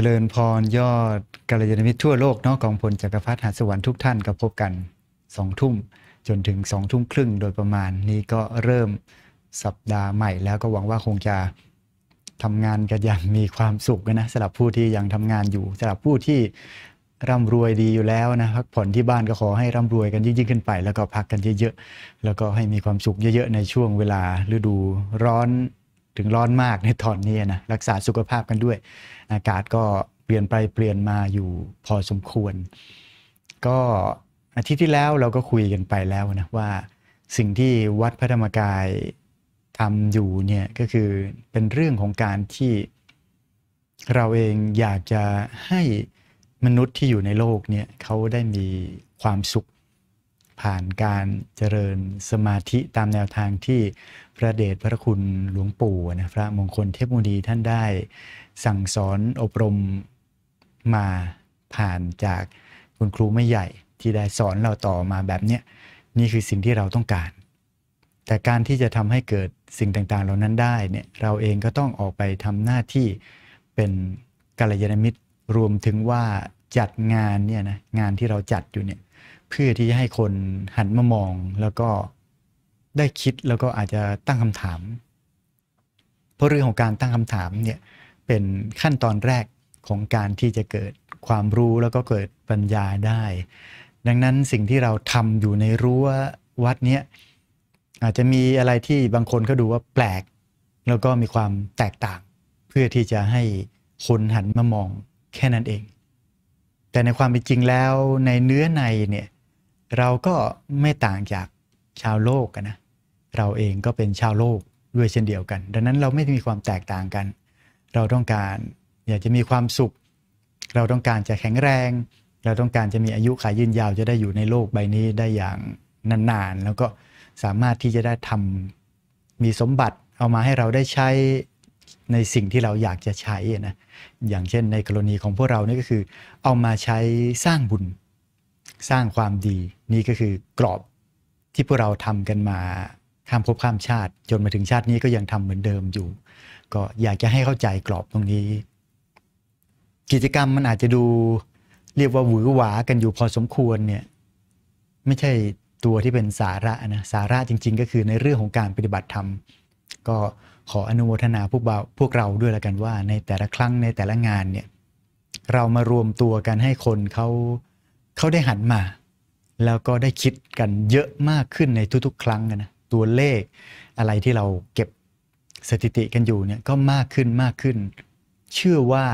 จริญพรยอดกัลยาณมิตรทั่วโลกเนาะกองพลจักรพรรดิหาสวรรค์ทุกท่านก็พบกันสองทุ่ม จนถึงสองทุ่มครึ่งโดยประมาณนี้ก็เริ่มสัปดาห์ใหม่แล้วก็หวังว่าคงจะทำงานกันอย่างมีความสุขนะสำหรับผู้ที่ยังทำงานอยู่สำหรับผู้ที่ร่ำรวยดีอยู่แล้วนะพักผ่อนที่บ้านก็ขอให้ร่ำรวยกันยิ่งขึ้นไป แล้วก็พักกันเยอะๆแล้วก็ให้มีความสุขเยอะๆในช่วงเวลาฤดูร้อนถึงร้อนมากในตอนนี้นะรักษาสุขภาพกันด้วย อากาศก็เปลี่ยนไปเปลี่ยนมาอยู่พอสมควร ก็อาทิตย์ที่แล้วเราก็คุยกันไปแล้วนะว่า สิ่งที่วัดพระธรรมกายทำอยู่เนี่ยก็คือเป็นเรื่องของการที่ เราเองอยากจะให้มนุษย์ที่อยู่ในโลกเนี่ยเขาได้มีความสุขผ่านการเจริญสมาธิตามแนวทางที่ พระเดชพระคุณหลวงปู่นะพระมงคลเทพมุนีท่านได้สั่งสอนอบรมมาผ่านจากคุณครูไม่ใหญ่ ที่ได้สอนเราต่อมาแบบเนี้ยนี่คือสิ่งที่เราต้องการ แต่การที่จะทำให้เกิดสิ่งต่างๆ เหล่านั้นได้เนี่ยเราเองก็ต้องออกไปทำหน้าที่เป็นกัลยาณมิตรรวมถึงว่าจัดงานเนี่ยนะงานที่เราจัดอยู่เนี่ยเพื่อที่จะให้คนหันมามองแล้วก็ได้คิดแล้วก็อาจจะตั้งคำถาม เพราะเรื่องของการตั้งคำถามเนี่ยเป็นขั้นตอนแรกของการที่จะเกิดความรู้แล้วก็เกิดปัญญาได้ ดังนั้นสิ่งที่เราทำอยู่ในรั้ววัดเนี้ยอาจจะมีอะไรที่บางคนก็ดูว่าแปลก แล้วก็มีความแตกต่าง เพื่อที่จะให้คนหันมามองแค่นั้นเอง แต่ในความเป็นจริงแล้วในเนื้อในเนี่ยเราก็ไม่ต่างจากชาวโลกกันนะเราเองก็เป็นชาวโลกด้วยเช่นเดียวกัน ดังนั้นเราไม่มีความแตกต่างกัน เราต้องการอยากจะมีความสุข เราต้องการจะแข็งแรง เราต้องการจะมีอายุขายยืนยาวจะได้อยู่ในโลกใบนี้ได้อย่างนานๆแล้วก็สามารถที่จะได้ทำมีสมบัติเอามาให้เราได้ใช้ในสิ่งที่เราอยากจะใช้นะอย่างเช่นในกรณีของพวกเรานี่ก็คือ เอามาใช้สร้างบุญสร้างความดีนี่ก็คือกรอบที่พวกเราทำกันมาข้ามภพข้ามชาติจนมาถึงชาตินี้ก็ยังทำเหมือนเดิมอยู่ ก็อยากจะให้เข้าใจกรอบตรงนี้ กิจกรรมมันอาจจะดูเรียกว่าหวือหวากันอยู่พอสมควรเนี่ยไม่ใช่ตัวที่เป็นสาระนะ สาระจริงๆ ก็คือในเรื่องของการปฏิบัติธรรมก็ขออนุโมทนาพวกเราพวกเราด้วยละกันว่า ในแต่ละครั้งในแต่ละงานเนี่ย เรามารวมตัวกันให้คนเขาเขาได้หันมา แล้วก็ได้คิดกันเยอะมากขึ้นในทุกๆ ครั้งนะ ตัวเลขอะไรที่เราเก็บสถิติกันอยู่เนี่ยก็มากขึ้นมากขึ้น เชื่อว่า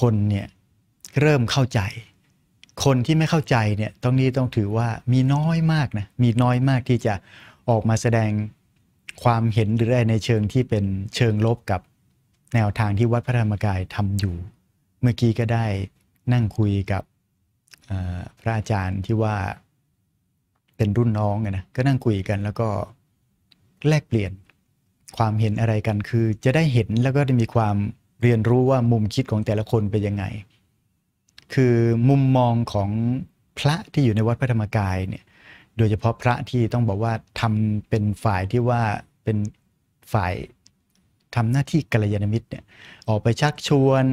คนเนี่ย เริ่มเข้าใจ คนที่ไม่เข้าใจเนี่ยต้องนี้ต้องถือว่ามีน้อยมากนะมีน้อยมากที่จะออกมาแสดงความเห็นหรืออะไรในเชิงที่เป็นเชิงลบกับแนวทางที่วัดพระธรรมกายทำอยู่ เมื่อกี้ก็ได้นั่งคุยกับพระอาจารย์ที่ว่าเป็นรุ่นน้องนะก็นั่งคุยกันแล้วก็แลกเปลี่ยนความเห็นอะไรกันคือจะได้เห็นแล้วก็ได้มีความเรียนรู้ว่ามุมคิดของแต่ละคนเป็นยังไง คือมุมมองของพระที่อยู่ในวัดพระธรรมกายเนี่ยโดยเฉพาะพระที่ต้องบอกว่าทำเป็นฝ่ายที่ว่าเป็นฝ่ายทำหน้าที่กัลยาณมิตรเนี่ยออกไปชักชวน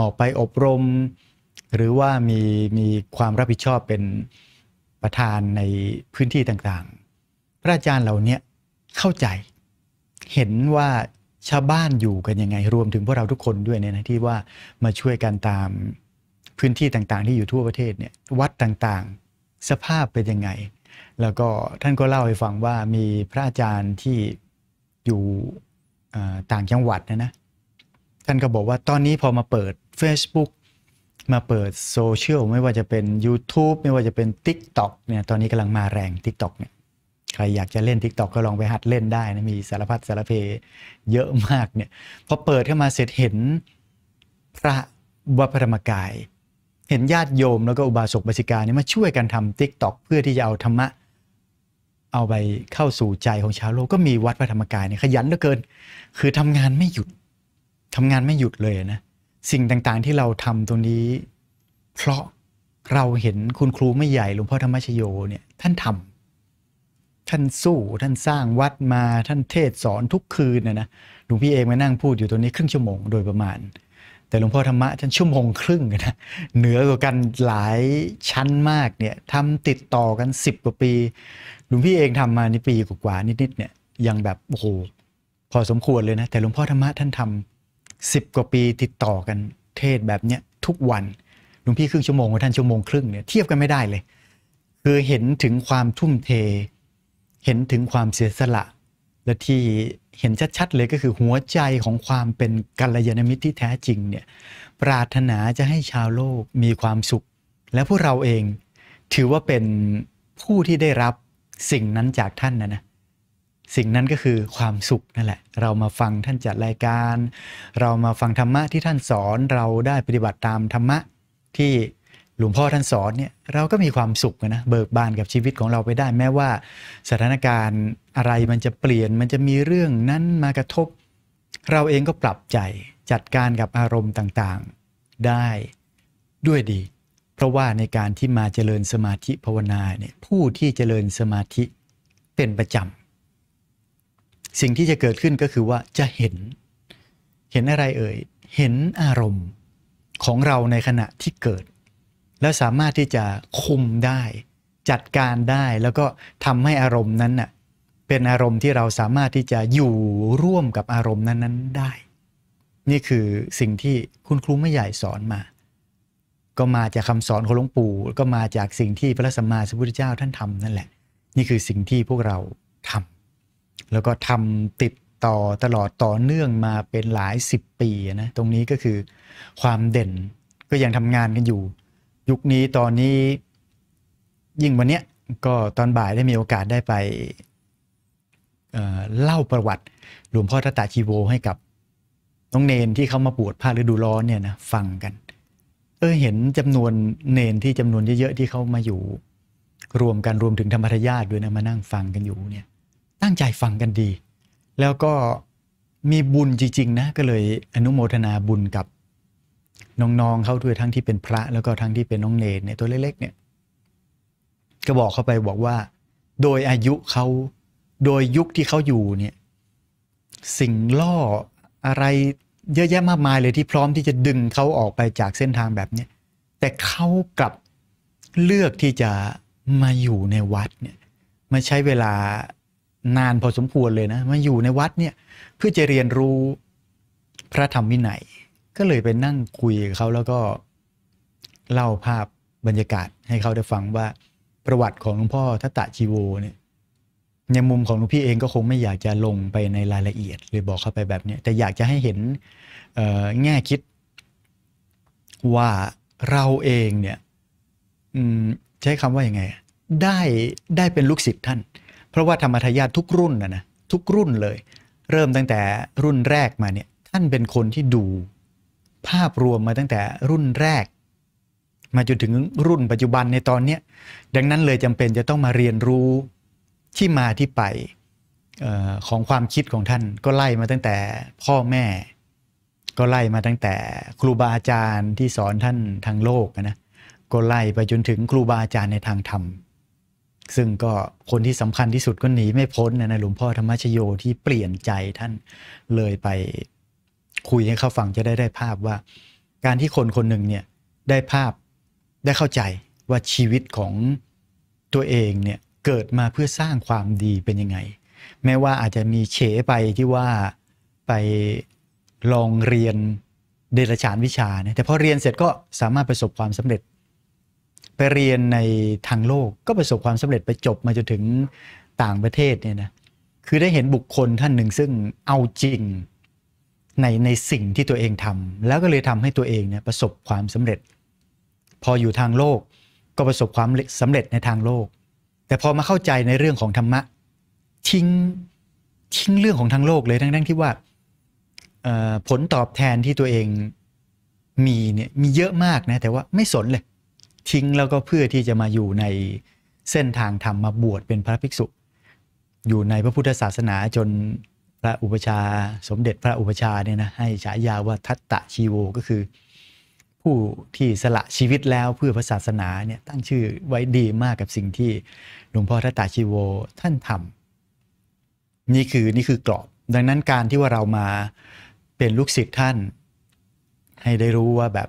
ออกไปอบรมหรือว่ามีมีความรับผิดชอบเป็นประธานในพื้นที่ต่างๆ พระอาจารย์เหล่านี้เข้าใจเห็นว่าชาวบ้านอยู่กันยังไงรวมถึงพวกเราทุกคนด้วยเนี่ยนะที่ว่ามาช่วยกันตามพื้นที่ต่างๆ ที่อยู่ทั่วประเทศเนี่ยวัดต่างๆสภาพเป็นยังไง แล้วก็ท่านก็เล่าให้ฟังว่ามีพระอาจารย์ที่อยู่ต่างจังหวัดนะนะท่านก็บอกว่าตอนนี้พอมาเปิด Facebook มาเปิดโซเชียลไม่ว่าจะเป็น YouTube ไม่ว่าจะเป็น TikTok เนี่ย ตอนนี้กำลังมาแรง TikTok เนี่ยใครอยากจะเล่น TikTok ก็ลองไปหัดเล่นได้นะมีสารพัดสารเพเยอะมากเนี่ยพอเปิดเข้ามาเสร็จเห็นพระวัดพรธรรมกาย เห็นญาติโยมแล้วก็อุบาสกบาสิกาเนี่ยมาช่วยกันทำ TikTok เพื่อที่จะเอาธรรมะเอาไปเข้าสู่ใจของชาวโลกก็มีวัดพระธรรมกายเนี่ยขยันเหลือเกินคือทำงานไม่หยุดทำงานไม่หยุดเลยนะสิ่งต่างๆที่เราทำตรงนี้ เพราะเราเห็นคุณครูไม่ใหญ่หลวงพ่อธรรมชโยเนี่ยท่านทำท่านสู้ท่านสร้างวัดมาท่านเทศสอนทุกคืนนะนะหลวงพี่เองมานั่งพูดอยู่ตรงนี้ครึ่งชั่วโมงโดยประมาณ แต่หลวงพ่อธรรมะท่านชั่วโมงครึ่งนะเหนือกว่ากันหลายชั้นมากเนี่ยทำติดต่อกันสิบกว่าปีหลวงพี่เองทำมานี่ปีกว่า นิดๆเนี่ยยังแบบโอ้โหพอสมควรเลยนะแต่หลวงพ่อธรรมะท่านทำสิบกว่าปีติดต่อกันเทศแบบเนี้ยทุกวันหลวงพี่ครึ่งชั่วโมงกับท่านชั่วโมงครึ่งเนี่ยเทียบกันไม่ได้เลย คือเห็นถึงความทุ่มเท เห็นถึงความเสียสละ และที่เห็นชัดๆเลยก็คือหัวใจของความเป็นกัลยาณมิตรที่แท้จริงเนี่ย ปรารถนาจะให้ชาวโลกมีความสุข และพวกเราเองถือว่าเป็นผู้ที่ได้รับสิ่งนั้นจากท่านนะนะสิ่งนั้นก็คือความสุขนั่นแหละ เรามาฟังท่านจัดรายการ เรามาฟังธรรมะที่ท่านสอน เราได้ปฏิบัติตามธรรมะที่หลวงพ่อท่านสอนเนี่ย เราก็มีความสุขนะเบิกบานกับชีวิตของเราไปได้ แม้ว่าสถานการณ์อะไรมันจะเปลี่ยน มันจะมีเรื่องนั้นมากระทบ เราเองก็ปรับใจจัดการกับอารมณ์ต่างๆ ได้ด้วยดี เพราะว่าในการที่มาเจริญสมาธิภาวนาเนี่ยผู้ที่เจริญสมาธิเป็นประจำสิ่งที่จะเกิดขึ้นก็คือว่าจะเห็น เห็นอะไรเอ่ยเห็นอารมณ์ของเราในขณะที่เกิด และสามารถที่จะคุมได้ จัดการได้แล้วก็ทำให้อารมณ์นั้นน่ะเป็นอารมณ์ที่เราสามารถที่จะอยู่ร่วมกับอารมณ์นั้นๆได้ นี่คือสิ่งที่คุณครูไม่ใหญ่สอนมา ก็มาจากคำสอนของหลวงปู่ก็มาจากสิ่งที่พระสัมมาสัมพุทธเจ้าท่านทำนั่นแหละนี่คือสิ่งที่พวกเราทำแล้วก็ทำติดต่อตลอดต่อเนื่องมาเป็นหลายสิบปีนะ ตรงนี้ก็คือความเด่นก็ยังทำงานกันอยู่ ยุคนี้ตอนนี้ยิ่งวันเนี้ยก็ตอนบ่ายได้มีโอกาสได้ไปเเล่าประวัติหลวงพ่อทตตาชีโวให้กับ น้องเนนที่เขามาปวดผ้าฤดูร้อนเนี่ยนะฟังกันเออเห็นจำนวนเนนที่จำนวนเยอะๆที่เขามาอยู่ รวมกันรวมถึงธรรมทญาติด้วยนะมานั่งฟังกันอยู่เนี่ยตั้งใจฟังกันดี แล้วก็มีบุญจริงๆนะ ก็เลยอนุโมทนาบุญกับน้อง ๆเขาด้วยทั้งที่เป็นพระ แล้วก็ทั้งที่เป็นน้องเนรเนี่ยตัวเล็กๆเนี่ย ก็บอกเขาไปบอกว่า โดยอายุเขา โดยยุคที่เขาอยู่เนี่ย สิ่งล่ออะไรเยอะแยะมากมายเลยที่พร้อมที่จะดึงเขาออกไปจากเส้นทางแบบนี้แต่เขากลับเลือกที่จะมาอยู่ในวัดเนี่ย มาใช้เวลานานพอสมควรเลยนะ มาอยู่ในวัดเนี่ย เพื่อจะเรียนรู้พระธรรมวินัยก็เลยไปนั่งคุยกับเขาแล้วก็ เล่าภาพบรรยากาศ ให้เขาได้ฟังว่าประวัติของหลวงพ่อทัตตะชีโวเนี่ยในมุมของหลวงพี่เองก็คงไม่อยากจะลงไปในรายละเอียดเลยบอกเข้าไปแบบนี้แต่อยากจะให้เห็นแง่คิด ว่าเราเองเนี่ยใช้คำว่าอย่างไง ได้ได้เป็นลูกศิษย์ท่านเพราะว่าธรรมทายาททุกรุ่นนะนะทุกรุ่นเลย เริ่มตั้งแต่รุ่นแรกมาเนี่ยท่านเป็นคนที่ดูภาพรวมมาตั้งแต่รุ่นแรก มาจนถึงรุ่นปัจจุบันในตอนเนี้ดังนั้นเลยจำเป็นจะต้องมาเรียนรู้ที่มาที่ไปออของความคิดของท่านก็ไล่มาตั้งแต่พ่อแม่ก็ไล่มาตั้งแต่ครูบาอาจารย์ที่สอนท่านทางโลกนะก็ไล่ไปจนถึงครูบาอาจารย์ในทางธรรมซึ่งก็คนที่สำคัญที่สุดก็หนีไม่พ้นนะหลวงพ่อธรรมชโยที่เปลี่ยนใจท่านเลยไปคุยให้เขาฟังจะได้ได้ภาพว่าการที่คนคนหนึ่งเนี่ยได้ภาพได้เข้าใจว่าชีวิตของตัวเองเนี่ยเกิดมาเพื่อสร้างความดีเป็นยังไง แม้ว่าอาจจะมีเฉไปที่ว่าไปลองเรียนเดรัจฉานวิชาเนี่ยแต่พอเรียนเสร็จก็สามารถประสบความสำเร็จไปเรียนในทางโลกก็ประสบความสำเร็จไปจบมาจนถึงต่างประเทศเนี่ยนะคือได้เห็นบุคคลท่านหนึ่งซึ่งเอาจริงในในสิ่งที่ตัวเองทำ แล้วก็เลยทำให้ตัวเองเนี่ยประสบความสำเร็จ พออยู่ทางโลกก็ประสบความสำเร็จในทางโลก แต่พอมาเข้าใจในเรื่องของธรรมะ ทิ้งทิ้งเรื่องของทางโลกเลยทั้งงที่ว่าผลตอบแทนที่ตัวเองมีเนี่ยมีเยอะมากนะแต่ว่าไม่สนเลยทิ้งแล้วก็เพื่อที่จะมาอยู่ในเส้นทางธรรมมาบวชเป็นพระภิกษุ อยู่ในพระพุทธศาสนาจนพระอุปชา สมเด็จพระอุปชาเนี่ยนะให้ฉายาว่าทัตตะชีโว ก็คือ ผู้ที่สละชีวิตแล้วเพื่อพระศาสนาเนี่ยตั้งชื่อไว้ดีมากกับสิ่งที่หลวงพ่อทัตตะชีโว ท่านทำนี่คือนี่คือกรอบ ดังนั้นการที่ว่าเรามาเป็นลูกศิษย์ท่านให้ได้รู้ว่าแบบ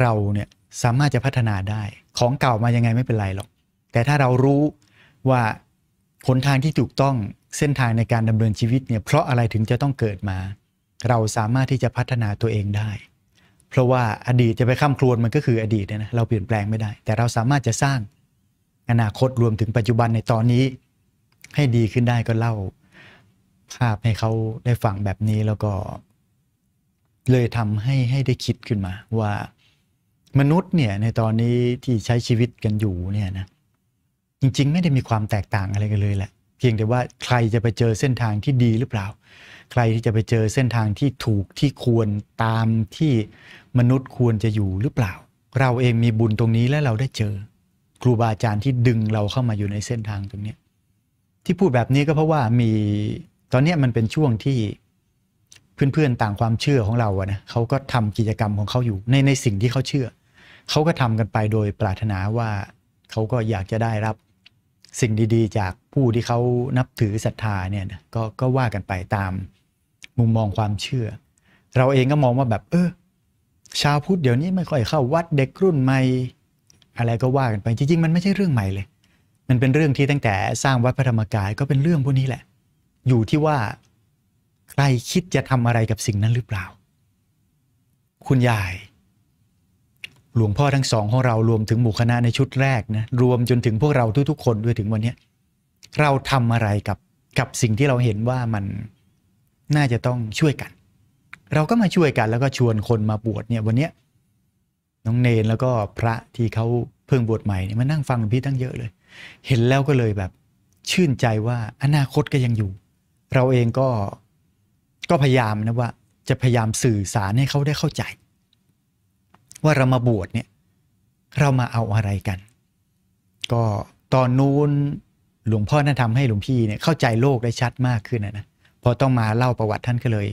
เราเนี่ยสามารถจะพัฒนาได้ของเก่ามายังไงไม่เป็นไรหรอก แต่ถ้าเรารู้ว่าหนทางที่ถูกต้องเส้นทางในการดำเนินชีวิตเนี่ย เพราะอะไรถึงจะต้องเกิดมา เราสามารถที่จะพัฒนาตัวเองได้ เพราะว่าอดีตจะไปข้ามครวน มันก็คืออดีตนะเราเปลี่ยนแปลงไม่ได้ แต่เราสามารถจะสร้างอนาคตรวมถึงปัจจุบันในตอนนี้ ให้ดีขึ้นได้ก็เล่า ภาพให้เขาได้ฟังแบบนี้แล้วก็ เลยทำให้ให้ได้คิดขึ้นมาว่ามนุษย์เนี่ยในตอนนี้ที่ใช้ชีวิตกันอยู่เนี่ยนะจริง ๆ ไม่ได้มีความแตกต่างอะไรกันเลยแหละ เพียงแต่ว่าใครจะไปเจอเส้นทางที่ดีหรือเปล่า ใครที่จะไปเจอเส้นทางที่ถูกที่ควรตามที่มนุษย์ควรจะอยู่หรือเปล่า เราเองมีบุญตรงนี้และเราได้เจอครูบาอาจารย์ที่ดึงเราเข้ามาอยู่ในเส้นทางตรงนี้ ที่พูดแบบนี้ก็เพราะว่ามีตอนนี้มันเป็นช่วงที่เพื่อนๆต่างความเชื่อของเราอะนะเขาก็ทำกิจกรรมของเขาอยู่ ในในสิ่งที่เขาเชื่อเขาก็ทำกันไปโดยปรารถนาว่าเขาก็อยากจะได้รับสิ่งดี ๆ จากผู้ที่เขานับถือศรัทธาเนี่ยกก็ว่ากันไปตามมุมมองความเชื่อ เราเองก็มองว่าแบบ เออชาวพุทธเดี๋ยวนี้ไม่ค่อยเข้า วัดเด็กรุ่นใหม่อะไรก็ว่ากันไป จริงๆ มันไม่ใช่เรื่องใหม่เลย มันเป็นเรื่องที่ตั้งแต่สร้างวัดพระธรรมกายก็เป็นเรื่องพวกนี้แหละ อยู่ที่ว่าใครคิดจะทำอะไรกับสิ่งนั้นหรือเปล่า คุณยายหลวงพ่อทั้งสองของเรารวมถึงหมู่คณะในชุดแรกนะรวมจนถึงพวกเราทุกๆ คนด้วยถึงวันนี้ เราทำอะไรกับกับสิ่งที่เราเห็นว่ามันน่าจะต้องช่วยกัน เราก็มาช่วยกันแล้วก็ชวนคนมาบวชเนี่ยวันนี้น้องเนนแล้วก็พระที่เขาเพิ่งบวชใหม่เนี่ยมานั่งฟังพี่ตั้งเยอะเลย เห็นแล้วก็เลยแบบชื่นใจว่าอนาคตก็ยังอยู่ เราเองก็ก็พยายามนะว่า จะพยายามสื่อสารให้เขาได้เข้าใจว่าเรามาบวชเนี่ยเรามาเอาอะไรกัน ก็ตอนนู้นหลวงพ่อท่านทำให้หลวงพี่เนี่ยเข้าใจโลกได้ชัดมากขึ้นนะพอต้องมาเล่าประวัติท่านก็เลย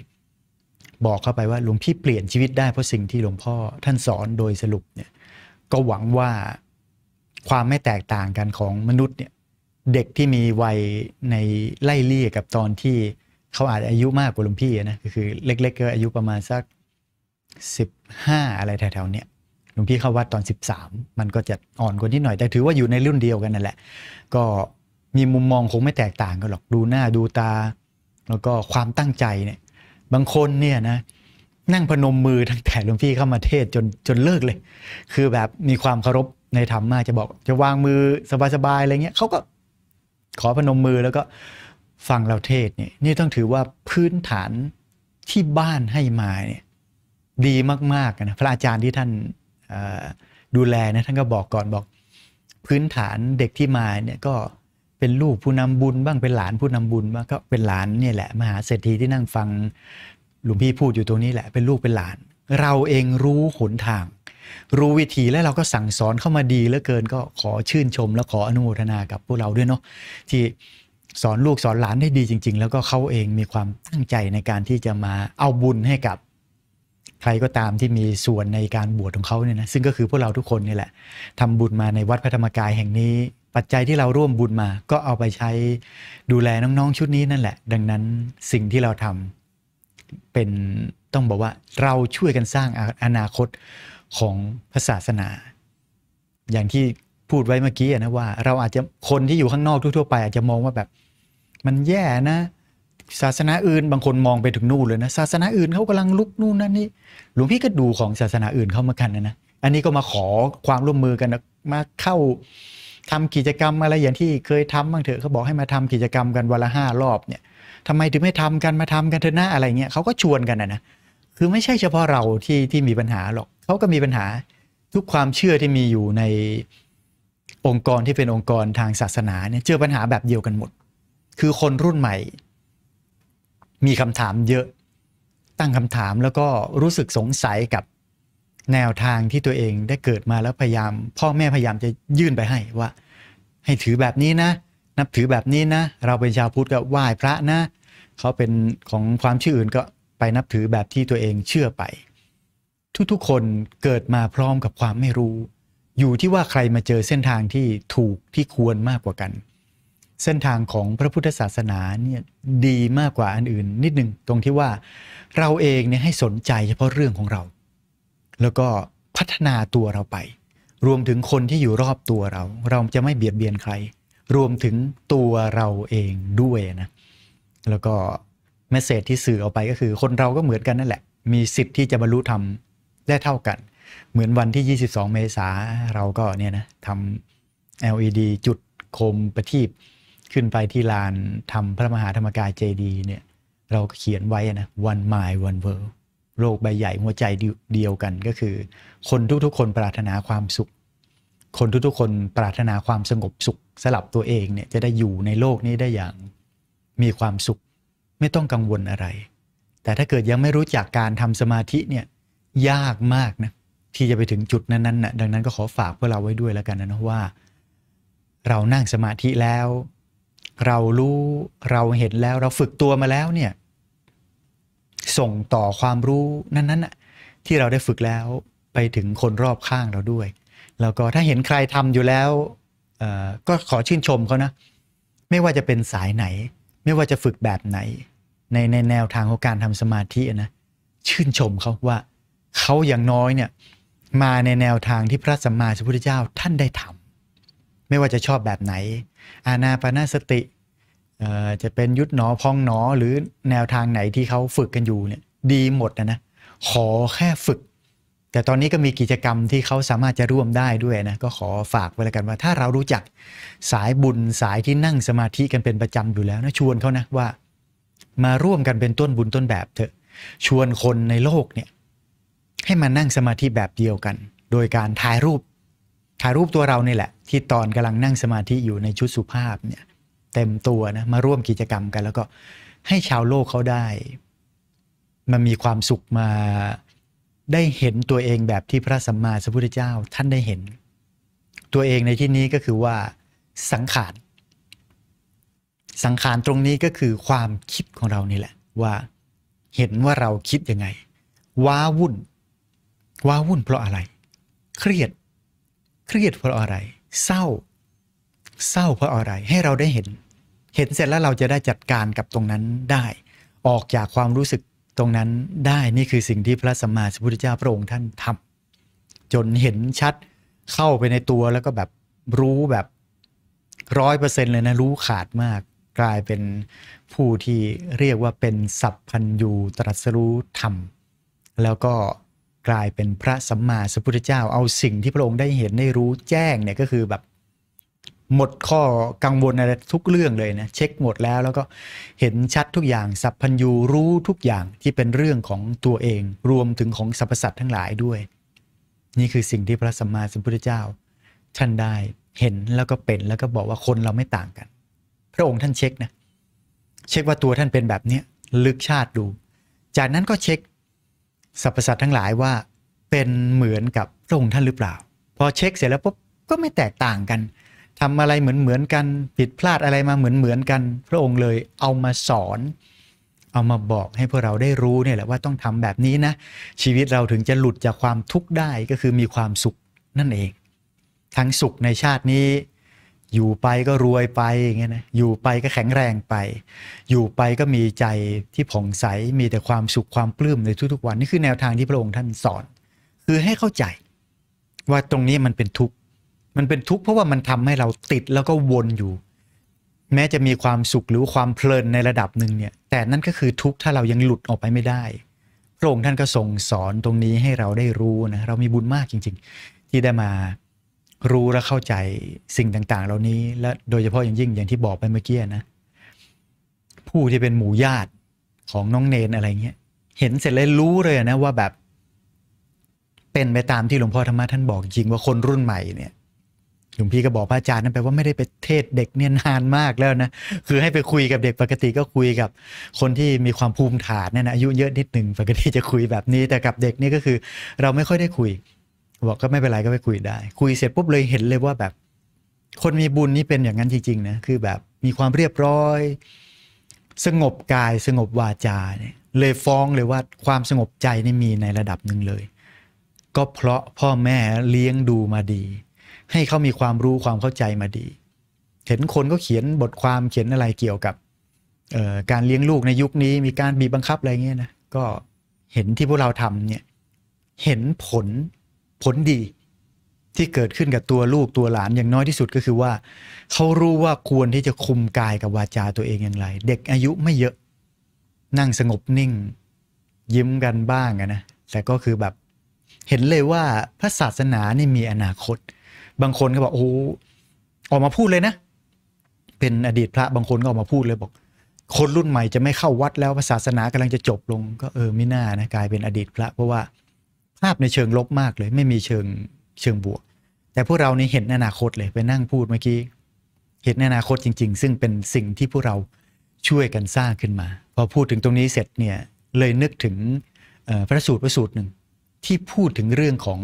บอกเข้าไปว่าหลวงพี่เปลี่ยนชีวิตได้เพราะสิ่งที่หลวงพ่อท่านสอนโดยสรุปเนี่ยก็หวังว่าความไม่แตกต่างกันของมนุษย์เนี่ยเด็กที่มีวัยในไล่เลี่ยกับตอนที่เขาอาจอายุมากกว่าหลวงพี่นะก็คือเล็กๆก็อายุประมาณสักสิบห้าอะไรแถวๆเนี้ยหลวงพี่เข้าวัดตอนสิบสาม มันก็จะอ่อนกว่านิดหน่อย แต่ถือว่าอยู่ในรุ่นเดียวกันนั่นแหละ ก็มีมุมมองคงไม่แตกต่างกันหรอก ดูหน้าดูตา แล้วก็ความตั้งใจเนี่ย บางคนเนี่ยนะ นั่งพนมมือตั้งแต่หลวงพี่เข้ามาเทศจนจนเลิกเลย คือแบบมีความเคารพในธรรมมากจะบอกจะวางมือสบายๆอะไรเงี้ย เขาก็ขอพนมมือแล้วก็ฟังเราเทศเนี่ยนี่ต้องถือว่าพื้นฐานที่บ้านให้มาเนี่ยดีมากๆนะพระอาจารย์ที่ท่านดูแลนะท่านก็บอกก่อนบอกพื้นฐานเด็กที่มาเนี่ยก็เป็นลูกผู้นำบุญบ้างเป็นหลานผู้นำบุญบ้างก็เป็นหลานเนี่ยแหละมหาเศรษฐีที่นั่งฟังหลวงพี่พูดอยู่ตรงนี้แหละ เป็นลูกเป็นหลาน เราเองรู้หนทาง รู้วิธีและเราก็สั่งสอนเข้ามาดีเหลือเกินก็ขอชื่นชมและขออนุโมทนากับพวกเราด้วยเนาะที่สอนลูกสอนหลานได้ดีจริง ๆ แล้วก็เขาเองมีความตั้งใจในการที่จะมาเอาบุญให้กับใครก็ตามที่มีส่วนในการบวชของเขาเนี่ยนะซึ่งก็คือพวกเราทุกคนนี่แหละทำบุญมาในวัดพระธรรมกายแห่งนี้ ปัจจัยที่เราร่วมบุญมาก็เอาไปใช้ดูแลน้องๆชุดนี้นั่นแหละ ดังนั้นสิ่งที่เราทำเป็นต้องบอกว่าเราช่วยกันสร้างอนาคตของพระศาสนา อย่างที่พูดไว้เมื่อกี้นะว่า เราอาจจะคนที่อยู่ข้างนอกทั่วๆไปอาจจะมองว่าแบบมันแย่นะศาสนาอื่น บางคนมองไปถึงนู่นเลยนะศาสนาอื่นเขากำลังลุกนู่นนั่นนี่หลวงพี่ก็ดูของศาสนาอื่นเข้ามากันนะนะ อันนี้ก็มาขอความร่วมมือกันนะมาเข้าทำกิจกรรมอะไรอย่างที่เคยทำบ้างเถอะเขาบอกให้มาทำกิจกรรมกันวันละห้ารอบเนี่ยทำไมถึงไม่ทำกันมาทำกันเถอะนะาอะไรเงี้ยเขาก็ชวนกันนะนะคือไม่ใช่เฉพาะเราที่ที่มีปัญหาหรอกเขาก็มีปัญหาทุกความเชื่อที่มีอยู่ในองค์กรที่เป็นองค์กรทางศาสนาเนี่ยเจอปัญหาแบบเดียวกันหมดคือคนรุ่นใหม่มีคำถามเยอะ ตั้งคำถามแล้วก็รู้สึกสงสัยกับแนวทางที่ตัวเองได้เกิดมา แล้วพยายาม พ่อแม่พยายามจะยื่นไปให้ว่าให้ถือแบบนี้นะ นับถือแบบนี้นะ เราเป็นชาวพุทธก็ไหว้พระนะ เขาเป็นของความเชื่ออื่นก็ไปนับถือแบบที่ตัวเองเชื่อไป ทุก ๆ คนเกิดมาพร้อมกับความไม่รู้ อยู่ที่ว่าใครมาเจอเส้นทางที่ถูกที่ควรมากกว่ากันเส้นทางของพระพุทธศาสนาเนี่ยดีมากกว่าอันอื่นนิดหนึ่งตรงที่ว่าเราเองเนี่ยให้สนใจเฉพาะเรื่องของเรา แล้วก็พัฒนาตัวเราไป รวมถึงคนที่อยู่รอบตัวเรา เราจะไม่เบียดเบียนใคร รวมถึงตัวเราเองด้วยนะ แล้วก็เมสเซจที่สื่อออกไปก็คือคนเราก็เหมือนกันนั่นแหละ มีสิทธิ์ที่จะบรรลุธรรมได้เท่ากันเหมือนวันที่ 22 เมษาเราก็เนี่ยนะทำ LED จุดโคมประทีปขึ้นไปที่ลานทำพระมหาธรรมกายเจดีเนี่ยเราเขียนไว้นะ one mind one world โลกใบใหญ่หัวใจเดียวกันก็คือ คนทุกๆคนปรารถนาความสุข คนทุกๆคนปรารถนาความสงบสุขสลับตัวเองเนี่ยจะได้อยู่ในโลกนี้ได้อย่างมีความสุข ไม่ต้องกังวลอะไร แต่ถ้าเกิดยังไม่รู้จักการทำสมาธิเนี่ยยากมากนะที่จะไปถึงจุดนั้นๆนะดังนั้นก็ขอฝากพวกเราไว้ด้วยแล้วกันนะว่าเรานั่งสมาธิแล้วเรารู้เราเห็นแล้วเราฝึกตัวมาแล้วเนี่ย ส่งต่อความรู้นั้นๆที่เราได้ฝึกแล้วไปถึงคนรอบข้างเราด้วย แล้วก็ถ้าเห็นใครทำอยู่แล้วก็ขอชื่นชมเขานะไม่ว่าจะเป็นสายไหน ไม่ว่าจะฝึกแบบไหน ในในแนวทางของการทำสมาธินะชื่นชมเขาว่าเขาอย่างน้อยเนี่ย มาในแนวทางที่พระสัมมาสัมพุทธเจ้าท่านได้ทำไม่ว่าจะชอบแบบไหน อาณาปณะสติจะเป็นยุดหนอพองหนอหรือแนวทางไหนที่เขาฝึกกันอยู่เนี่ยดีหมดนะนะขอแค่ฝึก แต่ตอนนี้ก็มีกิจกรรมที่เขาสามารถจะร่วมได้ด้วยนะก็ขอฝากไว้แล้วกันว่า ถ้าเรารู้จักสายบุญสายที่นั่งสมาธิกันเป็นประจำอยู่แล้วนะชวนเขานะว่า มาร่วมกันเป็นต้นบุญต้นแบบเถอะ ชวนคนในโลกเนี่ยให้มานั่งสมาธิแบบเดียวกัน โดยการถ่ายรูปถ่ายรูปตัวเรานี่แหละที่ตอนกำลังนั่งสมาธิอยู่ในชุดสุภาพเนี่ยเต็มตัวนะมาร่วมกิจกรรมกัน แล้วก็ให้ชาวโลกเขาได้ มันมีความสุขมาได้เห็นตัวเองแบบที่พระสัมมาสัมพุทธเจ้าท่านได้เห็น ตัวเองในที่นี้ก็คือว่าสังขารสังขารตรงนี้ก็คือความคิดของเรานี่แหละ ว่าเห็นว่าเราคิดยังไง ว้าวุ่น ว้าวุ่น เพราะอะไร เครียดเครียดเพราะอะไร เศร้า เศร้าเพราะอะไร ให้เราได้เห็นเห็นเสร็จแล้วเราจะได้จัดการกับตรงนั้นได้ออกจากความรู้สึกตรงนั้นได้นี่คือสิ่งที่พระสัมมาสัมพุทธเจ้าพระองค์ท่านทำ จนเห็นชัดเข้าไปในตัวแล้วก็แบบรู้แบบร้อยเปอร์เซ็นต์เลยนะรู้ขาดมาก กลายเป็นผู้ที่เรียกว่าเป็นสัพพัญยูตรัสรู้ธรรม แล้วก็กลายเป็นพระสัมมาสัพพุทธเจ้าเอาสิ่งที่พระองค์ได้เห็นได้รู้แจ้งเนี่ยก็คือแบบ หมดข้อกังวลอะไรทุกเรื่องเลยนะเช็คหมดแล้วแล้วก็เห็นชัดทุกอย่างสัพพัญญูรู้ทุกอย่างที่เป็นเรื่องของตัวเอง รวมถึงของสรรพสัตว์ทั้งหลายด้วย นี่คือสิ่งที่พระสัมมาสัมพุทธเจ้า ท่านได้เห็นแล้วก็เป็นแล้วก็บอกว่าคนเราไม่ต่างกัน พระองค์ท่านเช็คนะเช็คว่าตัวท่านเป็นแบบเนี้ยลึกชาติดู จากนั้นก็เช็คสรรพสัตว์ทั้งหลายว่าเป็นเหมือนกับพระองค์ท่านหรือเปล่า พอเช็คเสร็จแล้วปุ๊บก็ไม่แตกต่างกันทำอะไรเหมือนเหมือนกัน ผิดพลาดอะไรมาเหมือนเหมือนกัน พระองค์เลยเอามาสอน เอามาบอกให้พวกเราได้รู้เนี่ยแหละว่าต้องทำแบบนี้นะ ชีวิตเราถึงจะหลุดจากความทุกข์ได้ก็คือมีความสุขนั่นเอง ทั้งสุขในชาตินี้อยู่ไปก็รวยไปอย่างเงี้ยนะ อยู่ไปก็แข็งแรงไป อยู่ไปก็มีใจที่ผ่องใส มีแต่ความสุขความปลื้มในทุกๆ วันนี่คือแนวทางที่พระองค์ท่านสอน คือให้เข้าใจ ว่าตรงนี้มันเป็นทุกข์ มันเป็นทุกข์เพราะว่ามันทำให้เราติดแล้วก็วนอยู่ แม้จะมีความสุขหรือความเพลินในระดับหนึ่งเนี่ย แต่นั่นก็คือทุกข์ถ้าเรายังหลุดออกไปไม่ได้ พระองค์ท่านก็ทรงสอนตรงนี้ให้เราได้รู้นะเรามีบุญมากจริงๆ ที่ได้มารู้และเข้าใจสิ่งต่างๆ เหล่านี้ และโดยเฉพาะอย่างยิ่งอย่างที่บอกไปเมื่อกี้นะ ผู้ที่เป็นหมู่ญาติของน้องเนนอะไรเงี้ยเห็นเสร็จเลยรู้เลยนะว่าแบบเป็นไปตามที่หลวงพ่อธรรมะท่านบอกจริงว่าคนรุ่นใหม่เนี่ยหลวงพี่ก็บอกพระอาจารย์นั่นแปลว่าไม่ได้ไปเทศเด็กเนี่ยนานมากแล้วนะคือให้ไปคุยกับเด็กปกติก็คุยกับคนที่มีความภูมิฐานเนี่ยนะอายุเยอะนิดหนึ่งปกติจะคุยแบบนี้ แต่กับเด็กนี่ก็คือเราไม่ค่อยได้คุยบอกก็ไม่เป็นไรก็ไปคุยได้ คุยเสร็จปุ๊บเลยเห็นเลยว่าแบบ คนมีบุญนี่เป็นอย่างนั้นจริงๆนะคือแบบมีความเรียบร้อยสงบกายสงบวาจาเนี่ยเลยฟ้องเลยว่าความสงบใจนี่มีในระดับหนึ่งเลย ก็เพราะพ่อแม่เลี้ยงดูมาดี ให้เขามีความรู้ความเข้าใจมาดี เห็นคนก็เขียนบทความเขียนอะไรเกี่ยวกับการเลี้ยงลูกในยุคนี้ มีการบีบบังคับอะไรเงี้ยนะก็เห็นที่พวกเราทำเนี่ยเห็นผลผลดีที่เกิดขึ้นกับตัวลูกตัวหลานอย่างน้อยที่สุดก็คือว่าเขารู้ว่าควรที่จะคุมกายกับวาจาตัวเองอย่างไร เด็กอายุไม่เยอะนั่งสงบนิ่งยิ้มกันบ้างนะแต่ก็คือแบบเห็นเลยว่าพระศาสนานี่มีอนาคต บางคนก็บอกโอ้ออกมาพูดเลยนะ เป็นอดีตพระบางคนก็ออกมาพูดเลยบอก คนรุ่นใหม่จะไม่เข้าวัดแล้วศาสนากำลังจะจบลง ก็เออไม่น่านะกลายเป็นอดีตพระเพราะว่าภาพในเชิงลบมากเลยไม่มีเชิงเชิงบวก แต่พวกเรานี่เห็นอนาคตเลยไปนั่งพูดเมื่อกี้ เห็นอนาคตจริง ๆ ซึ่งเป็นสิ่งที่พวกเราช่วยกันสร้างขึ้นมา พอพูดถึงตรงนี้เสร็จเนี่ยเลยนึกถึงพระสูตรพระสูตรหนึ่งที่พูดถึงเรื่องของ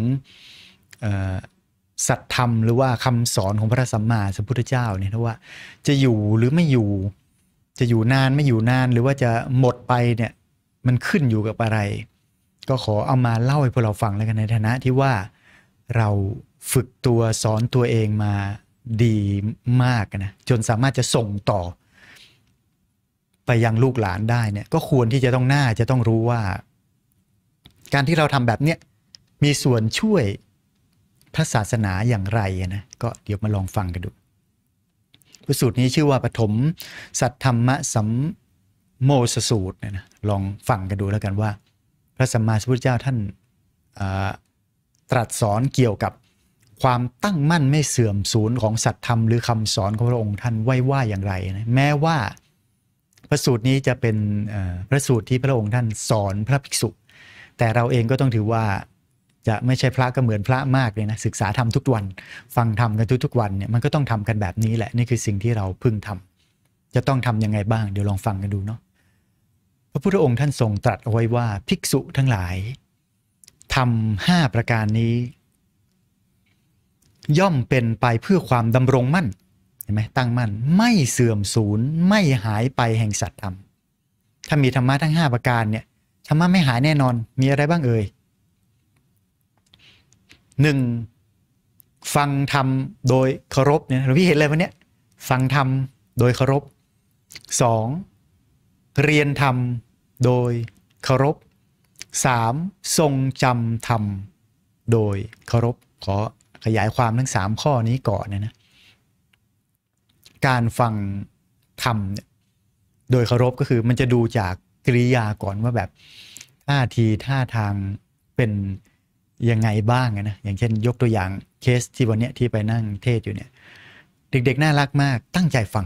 สัตธรรม หรือว่าคำสอนของพระสัมมาสัมพุทธเจ้าเนี่ยนะว่าจะอยู่หรือไม่อยู่จะอยู่นานไม่อยู่นานหรือว่าจะหมดไปเนี่ยมันขึ้นอยู่กับอะไรก็ขอเอามาเล่าให้พวกเราฟังแล้วกันในฐานะที่ว่าเราฝึกตัวสอนตัวเองมาดีมากนะ จนสามารถจะส่งต่อไปยังลูกหลานได้เนี่ยก็ควรที่จะต้องหน้าจะต้องรู้ว่า การที่เราทำแบบเนี้ยมีส่วนช่วยพระศาสนาอย่างไรนะก็เดี๋ยวมาลองฟังกันดูพระสูตรนี้ชื่อว่าปฐมสัทธรรมสัมโมสสูตรนะลองฟังกันดูแล้วกันว่าพระสัมมาสัมพุทธเจ้าท่านตรัสสอนเกี่ยวกับความตั้งมั่นไม่เสื่อม สูญของสัตธรรมหรือคำสอนของพระองค์ท่านไว้ว่าอย่างไรนะแม้ว่า พระสูตรนี้จะเป็นพระสูตรที่พระองค์ท่านสอนพระภิกษุ แต่เราเองก็ต้องถือว่าจะไม่ใช่พระก็เหมือนพระมากเลยนะ ศึกษาธรรมทุกวันฟังธรรมกันทุกๆวันเนี่ยมันก็ต้องทำกันแบบนี้แหละนี่คือสิ่งที่เราพึงทำ จะต้องทํำยังไงบ้างเดี๋ยวลองฟังกันดูเนาะพระพุทธองค์ท่านทรงตรัสเอาไว้ว่าภิกษุทั้งหลายทำห้าประการนี้ ย่อมเป็นไปเพื่อความดำรงมั่นเห็นไหมตั้งมั่น ไม่เสื่อมสูญไม่หายไปแห่งสัตธรรมถ้ามีธรรมะทั้งห้าประการเนี่ย ธรรมะไม่หายแน่นอนมีอะไรบ้างเอ่ยหนึ่งฟังธรรมโดยเคารพเนี่ยหลวงพี่เห็นเลยวันนี้ฟังธรรมโดยเคารพสองเรียนธรรมโดยเคารพ 3. ทรงจำธรรมโดยเคารพขอขยายความทั้ง 3 ข้อนี้ก่อนนะนะการฟังธรรมโดยเคารพก็คือมันจะดูจากกริยาก่อนว่าแบบท่าทีท่าทางเป็นยังไงบ้างนะอย่างเช่นยกตัวอย่างเคสที่วันเนี้ยที่ไปนั่งเทศอยู่เนี่ย เด็กๆ น่ารักมาก ตั้งใจฟัง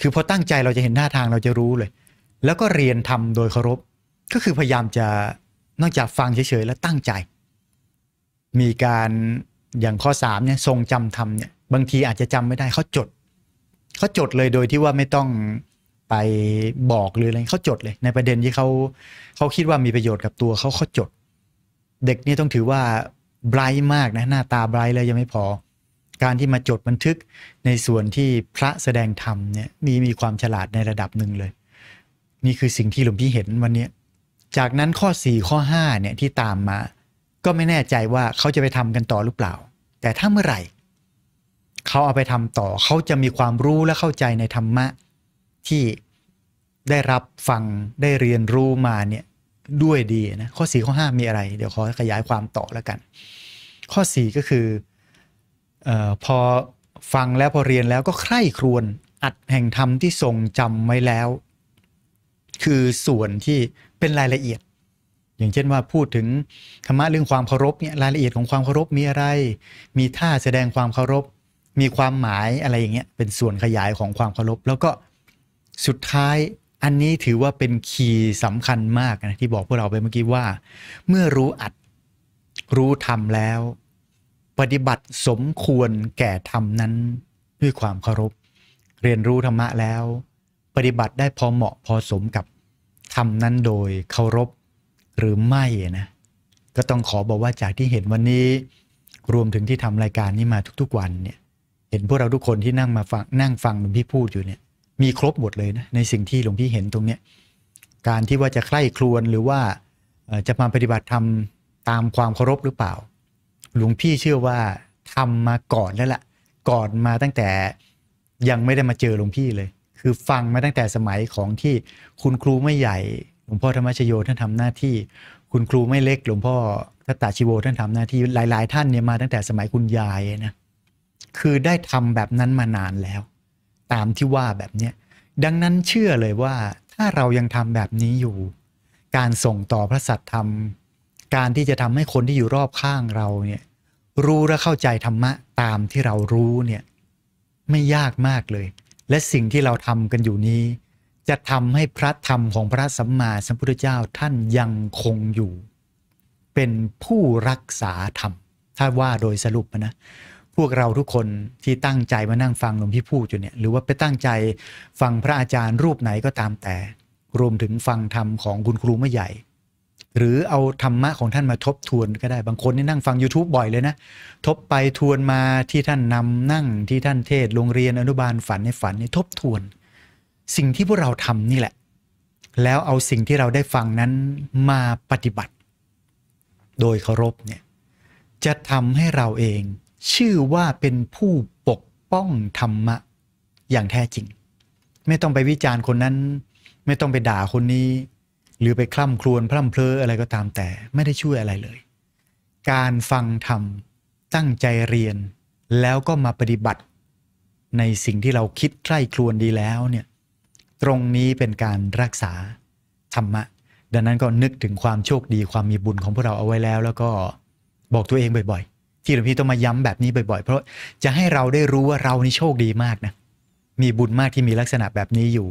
คือพอตั้งใจเราจะเห็นท่าทางเราจะรู้เลยแล้วก็เรียนทำโดยเคารพ ก็คือพยายามจะนอกจากฟังเฉยๆ แล้วตั้งใจ มีการอย่างข้อ3เนี่ยทรงจำทำเนี่ยบางทีอาจจะจำไม่ได้เขาจด เขาจดเลยโดยที่ว่าไม่ต้องไปบอกหรืออะไรเขาจดเลย ในประเด็นที่เขาเขาคิดว่ามีประโยชน์กับตัวเขาเขาจด เด็กนี่ต้องถือว่าไบรท์มากนะหน้าตาไบรท์เลยยังไม่พอ การที่มาจดบันทึกในส่วนที่พระแสดงธรรมเนี่ยมีมีความฉลาดในระดับหนึ่งเลยนี่คือสิ่งที่หลวงพี่เห็นวันนี้ จากนั้นข้อ4ข้อ5เนี่ยที่ตามมา ก็ไม่แน่ใจว่าเขาจะไปทำกันต่อหรือเปล่า แต่ถ้าเมื่อไหร่ เขาเอาไปทำต่อ เขาจะมีความรู้และเข้าใจในธรรมะ ที่ได้รับฟังได้เรียนรู้มาเนี่ยด้วยดีนะ ข้อ4ข้อ5 มีอะไร เดี๋ยวขอขยายความต่อแล้วกัน ข้อ 4 ก็คือออพอฟังแล้วพอเรียนแล้วก็ใคร่ครวญอัดแห่งธรรมที่ทรงจำไว้แล้วคือส่วนที่เป็นรายละเอียด อย่างเช่นว่าพูดถึงธรรมะเรื่องความเคารพเนี่ยรายละเอียดของความเคารพมีอะไร มีท่าแสดงความเคารพมีความหมายอะไรอย่างเงี้ยเป็นส่วนขยายของความเคารพ แล้วก็สุดท้ายอันนี้ถือว่าเป็นคีย์สำคัญมากนะ ที่บอกพวกเราไปเมื่อกี้ว่า เมื่อรู้อัดรู้ทำแล้ว ปฏิบัติสมควรแก่ธรรมนั้นด้วยความเคารพ เรียนรู้ธรรมะแล้วปฏิบัติได้พอเหมาะพอสมกับทำนั้นโดยเคารพหรือไม่นะก็ต้องขอบอกว่าจากที่เห็นวันนี้รวมถึงที่ทำรายการนี้มาทุกๆวันเนี่ย เห็นพวกเราทุกคนที่นั่งมาฟังนั่งฟังหลวงพี่พูดอยู่เนี่ย มีครบหมดเลยนะในสิ่งที่หลวงพี่เห็นตรงเนี้ยการที่ว่าจะใคร่ครวญหรือว่าจะมาปฏิบัติธรรมตามความเคารพหรือเปล่า หลวงพี่เชื่อว่าทำมาก่อนแล้วละ่ะก่อนมาตั้งแต่ยังไม่ได้มาเจอหลวงพี่เลยคือฟังมาตั้งแต่สมัยของที่คุณครูไม่ใหญ่หลวงพ่อธรรมชโยท่านทำหน้าที่ คุณครูไม่เล็กหลวงพ่อทัตตาชิโวท่านทำหน้าที่หลายๆ ท่านเนี่ยมาตั้งแต่สมัยคุณยายนะคือได้ทำแบบนั้นมานานแล้ว ตามที่ว่าแบบเนี้ยดังนั้นเชื่อเลยว่าถ้าเรายังทำแบบนี้อยู่ การส่งต่อพระสัตธรรมการที่จะทำให้คนที่อยู่รอบข้างเราเนี่ยรู้และเข้าใจธรรมะตามที่เรารู้เนี่ยไม่ยากมากเลยและสิ่งที่เราทำกันอยู่นี้ จะทำให้พระธรรมของพระสัมมาสัมพุทธเจ้าท่านยังคงอยู่ เป็นผู้รักษาธรรม ถ้าว่าโดยสรุปนะ พวกเราทุกคนที่ตั้งใจมานั่งฟังหลวงพี่พูดอยู่เนี่ยหรือว่าไปตั้งใจฟังพระอาจารย์รูปไหนก็ตามแต่ รวมถึงฟังธรรมของคุณครูไม่ใหญ่หรือเอาธรรมะของท่านมาทบทวนก็ได้ บางคนนี่นั่งฟัง YouTube บ่อยเลยนะ ทบไปทวนมาที่ท่านนำนั่งที่ท่านเทศโรงเรียนอนุบาลฝันในฝันนี่ทบทวน สิ่งที่พวกเราทำนี่แหละ แล้วเอาสิ่งที่เราได้ฟังนั้นมาปฏิบัติ โดยเคารพเนี่ยจะทำให้เราเอง ชื่อว่าเป็นผู้ปกป้องธรรมะอย่างแท้จริง ไม่ต้องไปวิจารณ์คนนั้น ไม่ต้องไปด่าคนนี้หรือไปคล่ำครวญพร่ำเพลออะไรก็ตามแต่ ไม่ได้ช่วยอะไรเลย การฟังธรรม ตั้งใจเรียนแล้วก็มาปฏิบัติในสิ่งที่เราคิดใคร่ครวญดีแล้วเนี่ย ตรงนี้เป็นการรักษา ธรรมะ ดังนั้นก็นึกถึงความโชคดีความมีบุญของพวกเราเอาไว้แล้ว แล้วก็บอกตัวเองบ่อยๆ ที่หลวงพี่ต้องมาย้ำแบบนี้บ่อยๆ เพราะจะให้เราได้รู้ว่าเรานี่โชคดีมากนะมีบุญมากที่มีลักษณะแบบนี้อยู่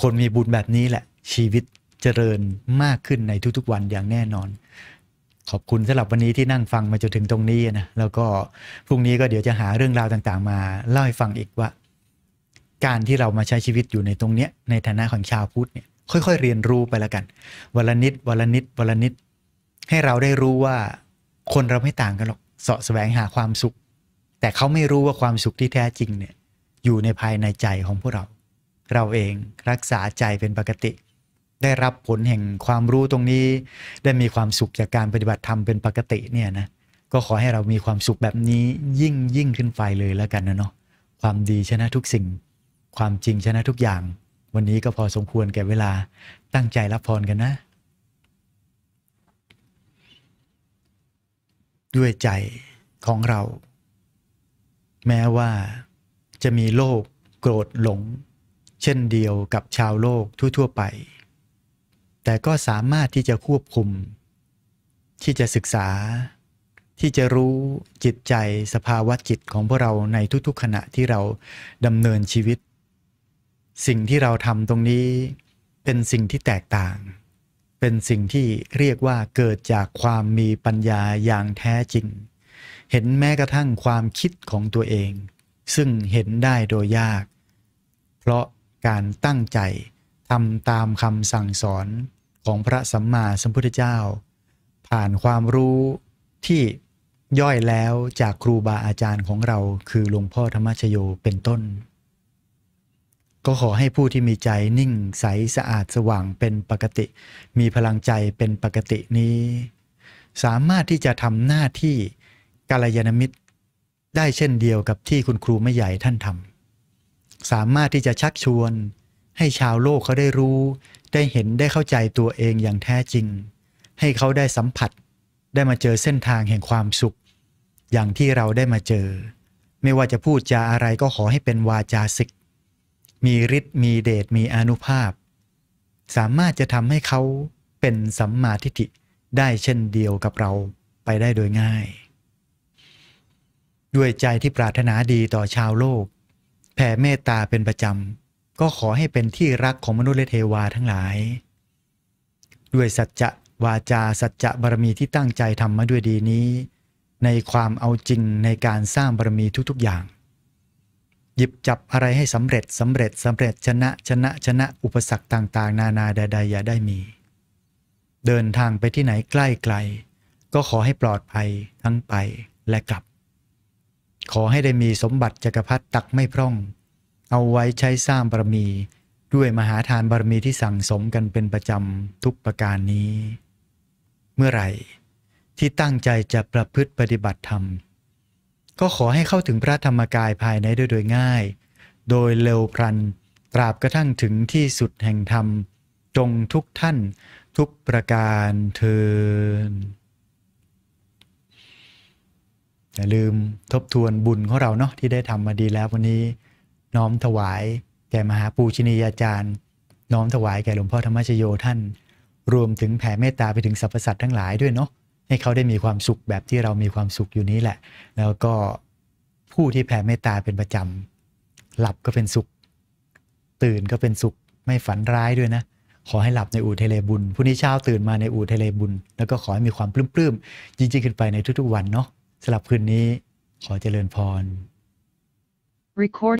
คนมีบุญแบบนี้แหละชีวิตเจริญมากขึ้นในทุก ๆ วันอย่างแน่นอน ขอบคุณสำหรับวันนี้ที่นั่งฟังมาจนถึงตรงนี้นะแล้วก็พรุ่งนี้ก็เดี๋ยวจะหาเรื่องราวต่างๆ มาเล่าให้ฟังอีกว่า การที่เรามาใช้ชีวิตอยู่ในตรงเนี้ยในฐานะของชาวพุทธเนี่ย ค่อย ๆ เรียนรู้ไปละกันวันละนิดวันละนิดวันละนิดให้เราได้รู้ว่าคนเราไม่ต่างกันหรอกเสาะแสวงหาความสุข แต่เขาไม่รู้ว่าความสุขที่แท้จริงเนี่ยอยู่ในภายในใจของพวกเราเราเองรักษาใจเป็นปกติได้รับผลแห่งความรู้ตรงนี้ได้มีความสุขจากการปฏิบัติธรรมเป็นปกติเนี่ยนะก็ขอให้เรามีความสุขแบบนี้ยิ่งยิ่งขึ้นไปเลยแล้วกันนะเนาะความดีชนะทุกสิ่ง ความจริงชนะทุกอย่างวันนี้ก็พอสมควรแก่เวลาตั้งใจรับพรกันนะ ด้วยใจของเรา แม้ว่าจะมีโลกโกรธหลง เช่นเดียวกับชาวโลกทั่ว ๆไปแต่ก็สามารถที่จะควบคุม ที่จะศึกษาที่จะรู้จิตใจสภาวะจิตของพวกเราในทุกๆขณะที่เราดำเนินชีวิต สิ่งที่เราทำตรงนี้เป็นสิ่งที่แตกต่าง เป็นสิ่งที่เรียกว่าเกิดจากความมีปัญญาอย่างแท้จริง เห็นแม้กระทั่งความคิดของตัวเอง ซึ่งเห็นได้โดยยาก เพราะการตั้งใจทำตามคำสั่งสอนของพระสัมมาสัมพุทธเจ้า ผ่านความรู้ที่ย่อยแล้วจากครูบาอาจารย์ของเราคือหลวงพ่อธรรมชโยเป็นต้น ก็ขอให้ผู้ที่มีใจนิ่งใสสะอาดสว่างเป็นปกติ มีพลังใจเป็นปกตินี้ สามารถที่จะทำหน้าที่กาลยานมิตรได้เช่นเดียวกับที่คุณครูไม่ใหญ่ท่านทำสามารถที่จะชักชวนให้ชาวโลกเขาได้รู้ได้เห็นได้เข้าใจตัวเองอย่างแท้จริง ให้เขาได้สัมผัส ได้มาเจอเส้นทางแห่งความสุข อย่างที่เราได้มาเจอ ไม่ว่าจะพูดจาอะไรก็ขอให้เป็นวาจาศิก มีฤทธิ์มีเดชมีอนุภาพ สามารถจะทำให้เขาเป็นสัมมาทิฏฐิได้เช่นเดียวกับเราไปได้โดยง่าย ด้วยใจที่ปรารถนาดีต่อชาวโลก แผ่เมตตาเป็นประจำก็ขอให้เป็นที่รักของมนุษย์และเทวาทั้งหลาย ด้วยสัจจะวาจาสัจจะบารมีที่ตั้งใจทำมาด้วยดีนี้ ในความเอาจริงในการสร้างบารมีทุกๆ อย่าง หยิบจับอะไรให้สำเร็จสำเร็จสำเร็จชนะชนะชนะ อุปสรรคต่าง ๆ นานาใดๆอย่าได้มี เดินทางไปที่ไหนใกล้ไกล ก็ขอให้ปลอดภัยทั้งไปและกลับ ขอให้ได้มีสมบัติจักรพรรดิตักไม่พร่องเอาไว้ใช้สร้างบารมีด้วยมหาทานบารมีที่สั่งสมกันเป็นประจำทุกประการนี้ เมื่อไหร่ ที่ตั้งใจจะประพฤติปฏิบัติธรรม ก็ขอให้เข้าถึงพระธรรมกายภายในโดยโดยง่าย โดยเร็วพลันตราบกระทั่งถึงที่สุดแห่งธรรมจงทุกท่าน ทุกประการเทินอย่าลืมทบทวนบุญของเราเนาะที่ได้ทำมาดีแล้ววันนี้น้อมถวาย แก่มหาปูชนียาจารย์ น้อมถวายแก่หลวงพ่อธรรมชโยท่าน รวมถึงแผ่เมตตาไปถึงสรรพสัตว์ทั้งหลายด้วยเนาะให้เขาได้มีความสุขแบบที่เรามีความสุขอยู่นี้แหละ แล้วก็ผู้ที่แผ่เมตตาเป็นประจำ หลับก็เป็นสุข ตื่นก็เป็นสุขไม่ฝันร้ายด้วยนะ ขอให้หลับในอู่เทเลบุญพรุ่งนี้เช้าตื่นมาในอู่เทเลบุญแล้วก็ขอให้มีความปลื้มๆจริงๆขึ้นไปในทุกๆ วันเนาะสำหรับคืนนี้ขอเจริญพร Record